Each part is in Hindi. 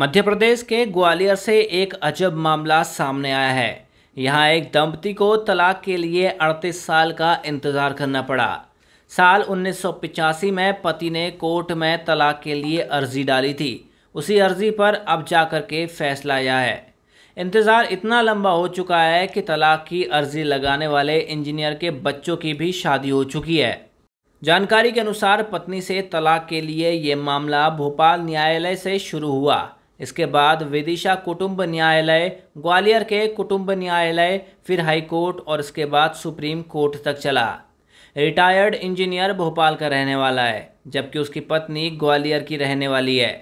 मध्य प्रदेश के ग्वालियर से एक अजब मामला सामने आया है यहाँ एक दंपति को तलाक के लिए 38 साल का इंतज़ार करना पड़ा साल उन्नीस में पति ने कोर्ट में तलाक के लिए अर्जी डाली थी उसी अर्जी पर अब जा कर के फैसला आया है इंतज़ार इतना लंबा हो चुका है कि तलाक की अर्जी लगाने वाले इंजीनियर के बच्चों की भी शादी हो चुकी है जानकारी के अनुसार पत्नी से तलाक के लिए ये मामला भोपाल न्यायालय से शुरू हुआ इसके बाद विदिशा कुटुंब न्यायालय ग्वालियर के कुटुंब न्यायालय फिर हाई कोर्ट और इसके बाद सुप्रीम कोर्ट तक चला रिटायर्ड इंजीनियर भोपाल का रहने वाला है जबकि उसकी पत्नी ग्वालियर की रहने वाली है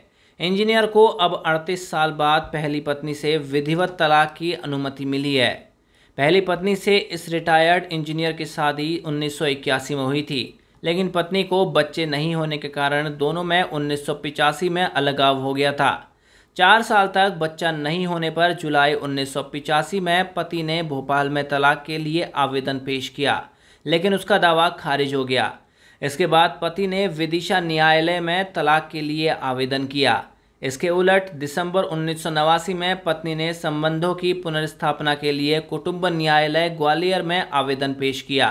इंजीनियर को अब 38 साल बाद पहली पत्नी से विधिवत तलाक की अनुमति मिली है पहली पत्नी से इस रिटायर्ड इंजीनियर की शादी उन्नीस में हुई थी लेकिन पत्नी को बच्चे नहीं होने के कारण दोनों में उन्नीस में अलगाव हो गया था चार साल तक बच्चा नहीं होने पर जुलाई उन्नीस में पति ने भोपाल में तलाक के लिए आवेदन पेश किया लेकिन उसका दावा खारिज हो गया इसके बाद पति ने विदिशा न्यायालय में तलाक के लिए आवेदन किया इसके उलट दिसंबर उन्नीस में पत्नी ने संबंधों की पुनर्स्थापना के लिए कुटुंब न्यायालय ग्वालियर में आवेदन पेश किया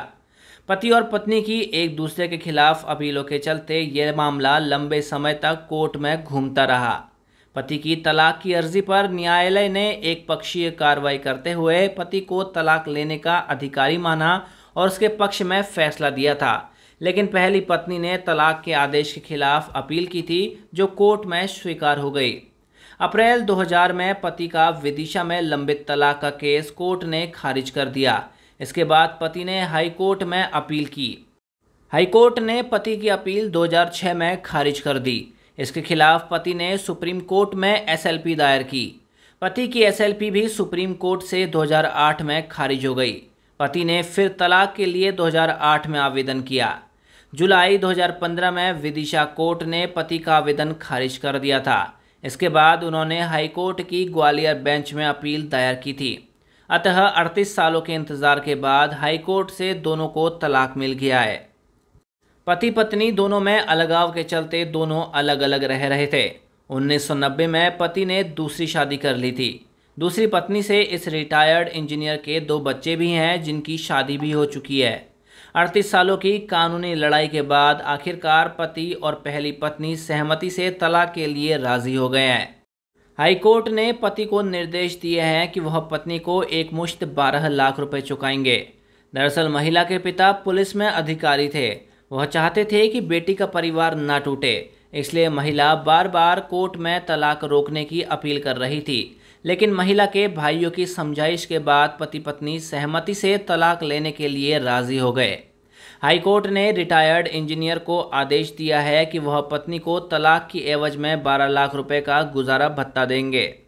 पति और पत्नी की एक दूसरे के खिलाफ अपीलों के चलते यह मामला लंबे समय तक कोर्ट में घूमता रहा पति की तलाक की अर्जी पर न्यायालय ने एक पक्षीय कार्रवाई करते हुए पति को तलाक लेने का अधिकारी माना और उसके पक्ष में फैसला दिया था लेकिन पहली पत्नी ने तलाक के आदेश के खिलाफ अपील की थी जो कोर्ट में स्वीकार हो गई अप्रैल 2000 में पति का विदिशा में लंबित तलाक का केस कोर्ट ने खारिज कर दिया इसके बाद पति ने हाई कोर्ट में अपील की हाई कोर्ट ने पति की अपील 2006 में खारिज कर दी इसके खिलाफ पति ने सुप्रीम कोर्ट में एसएलपी दायर की पति की एसएलपी भी सुप्रीम कोर्ट से 2008 में खारिज हो गई पति ने फिर तलाक के लिए 2008 में आवेदन किया जुलाई 2015 में विदिशा कोर्ट ने पति का आवेदन खारिज कर दिया था इसके बाद उन्होंने हाईकोर्ट की ग्वालियर बेंच में अपील दायर की थी अतः 38 सालों के इंतज़ार के बाद हाईकोर्ट से दोनों को तलाक मिल गया है पति पत्नी दोनों में अलगाव के चलते दोनों अलग अलग रह रहे थे 1990 में पति ने दूसरी शादी कर ली थी दूसरी पत्नी से इस रिटायर्ड इंजीनियर के दो बच्चे भी हैं जिनकी शादी भी हो चुकी है अड़तीस सालों की कानूनी लड़ाई के बाद आखिरकार पति और पहली पत्नी सहमति से तलाक के लिए राज़ी हो गए हैं हाईकोर्ट ने पति को निर्देश दिए हैं कि वह पत्नी को एक मुश्त बारह लाख रुपए चुकाएंगे दरअसल महिला के पिता पुलिस में अधिकारी थे वह चाहते थे कि बेटी का परिवार ना टूटे इसलिए महिला बार बार कोर्ट में तलाक रोकने की अपील कर रही थी लेकिन महिला के भाइयों की समझाइश के बाद पति पत्नी सहमति से तलाक लेने के लिए राज़ी हो गए हाईकोर्ट ने रिटायर्ड इंजीनियर को आदेश दिया है कि वह पत्नी को तलाक की एवज में 12 लाख रुपए का गुजारा भत्ता देंगे